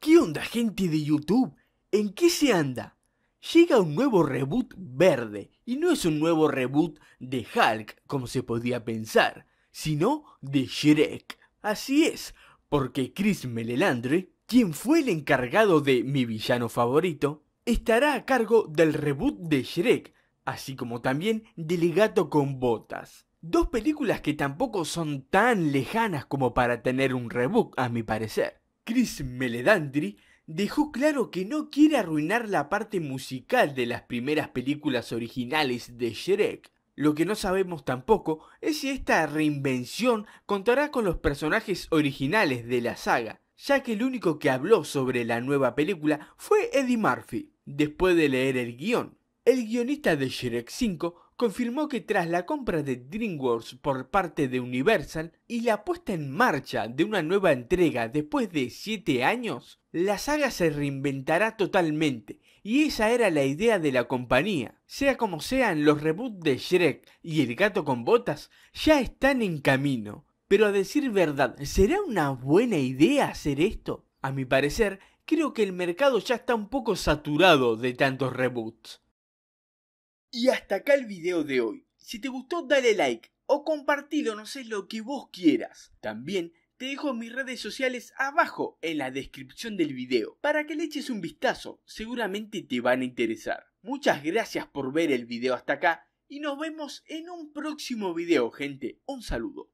¿Qué onda gente de YouTube? ¿En qué se anda? Llega un nuevo reboot verde, y no es un nuevo reboot de Hulk, como se podía pensar, sino de Shrek. Así es, porque Chris Melelandre, quien fue el encargado de mi villano favorito, estará a cargo del reboot de Shrek, así como también Delegato con botas. Dos películas que tampoco son tan lejanas como para tener un rebook a mi parecer. Chris Meledandri dejó claro que no quiere arruinar la parte musical de las primeras películas originales de Shrek. Lo que no sabemos tampoco es si esta reinvención contará con los personajes originales de la saga, ya que el único que habló sobre la nueva película fue Eddie Murphy, después de leer el guión. El guionista de Shrek 5 confirmó que tras la compra de DreamWorks por parte de Universal y la puesta en marcha de una nueva entrega después de 7 años, la saga se reinventará totalmente y esa era la idea de la compañía. Sea como sean, los reboots de Shrek y El gato con botas ya están en camino. Pero a decir verdad, ¿será una buena idea hacer esto? A mi parecer, creo que el mercado ya está un poco saturado de tantos reboots. Y hasta acá el video de hoy. Si te gustó dale like o compartilo, no sé lo que vos quieras. También te dejo mis redes sociales abajo en la descripción del video para que le eches un vistazo, seguramente te van a interesar. Muchas gracias por ver el video hasta acá y nos vemos en un próximo video gente, un saludo.